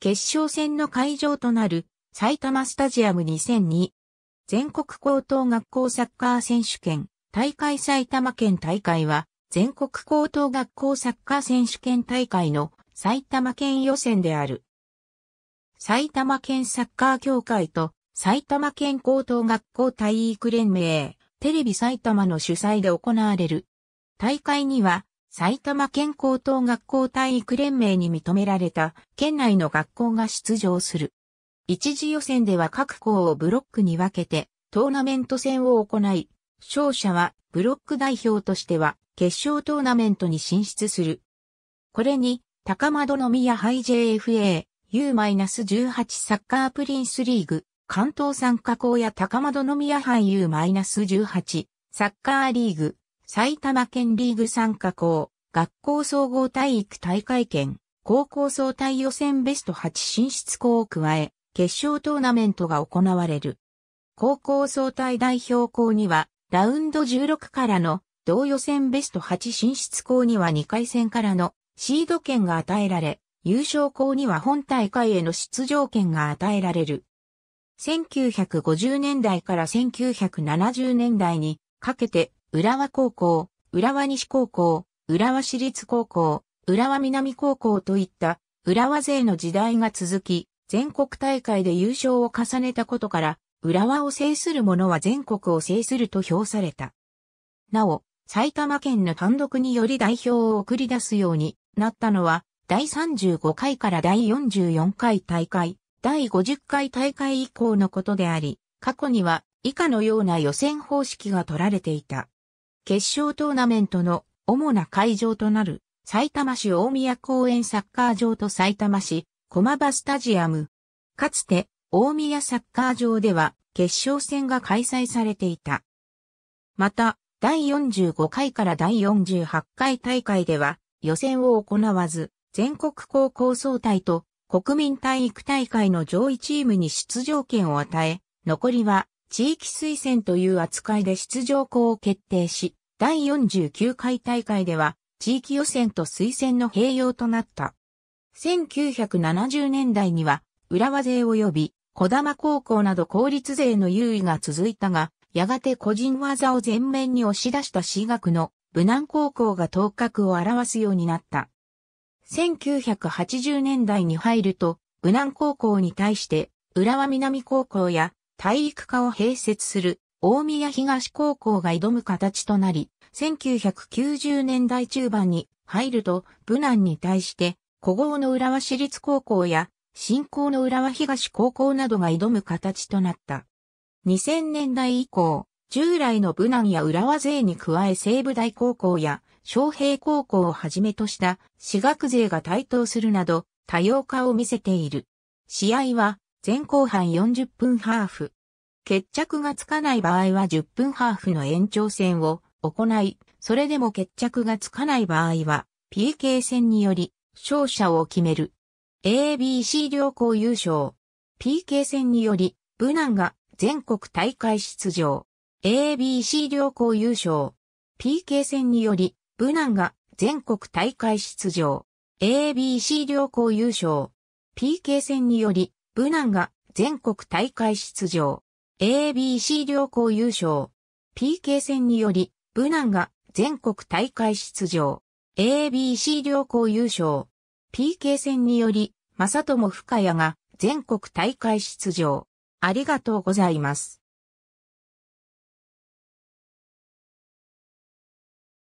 決勝戦の会場となる埼玉スタジアム2002全国高等学校サッカー選手権大会埼玉県大会は全国高等学校サッカー選手権大会の埼玉県予選である。埼玉県サッカー協会と埼玉県高等学校体育連盟テレビ埼玉の主催で行われる。大会には埼玉県高等学校体育連盟に認められた県内の学校が出場する。一次予選では各校をブロックに分けてトーナメント戦を行い、勝者はブロック代表としては決勝トーナメントに進出する。これに高円宮杯 JFA U-18 サッカープリンスリーグ関東参加校や高円宮杯 U-18 サッカーリーグ埼玉県リーグ参加校学校総合体育大会圏、高校総体予選ベスト8進出校を加え、決勝トーナメントが行われる。高校総体代表校には、ラウンド16からの同予選ベスト8進出校には2回戦からのシード権が与えられ、優勝校には本大会への出場権が与えられる。1950年代から1970年代にかけて、浦和高校、浦和西高校、浦和市立高校、浦和南高校といった浦和勢の時代が続き、全国大会で優勝を重ねたことから、浦和を制する者は全国を制すると評された。なお、埼玉県の単独により代表を送り出すようになったのは、第35回から第44回大会、第50回大会以降のことであり、過去には以下のような予選方式が取られていた。決勝トーナメントの主な会場となる、埼玉市大宮公園サッカー場と埼玉市、駒場スタジアム。かつて、大宮サッカー場では、決勝戦が開催されていた。また、第45回から第48回大会では、予選を行わず、全国高校総体と国民体育大会の上位チームに出場権を与え、残りは地域推薦という扱いで出場校を決定し、第49回大会では、地域予選と推薦の併用となった。1970年代には、浦和勢及び、小玉高校など公立勢の優位が続いたが、やがて個人技を前面に押し出した私学の武南高校が頭角を表すようになった。1980年代に入ると、武南高校に対して、浦和南高校や体育科を併設する大宮東高校が挑む形となり、1990年代中盤に入ると、武南に対して、古豪の浦和市立高校や、新興の浦和東高校などが挑む形となった。2000年代以降、従来の武南や浦和勢に加え西武大高校や、昌平高校をはじめとした私学勢が台頭するなど、多様化を見せている。試合は、前後半40分ハーフ。決着がつかない場合は10分ハーフの延長戦を行い、それでも決着がつかない場合は PK 戦により勝者を決める。ABC 両校優勝。PK 戦により、武南が全国大会出場。ABC 両校優勝。PK 戦により、武南が全国大会出場。ABC 両校優勝。PK 戦により、武南が全国大会出場。ABC 両校優勝。PK 戦により、武南が全国大会出場。ABC 両校優勝。PK 戦により、正友深谷が全国大会出場。ありがとうございます。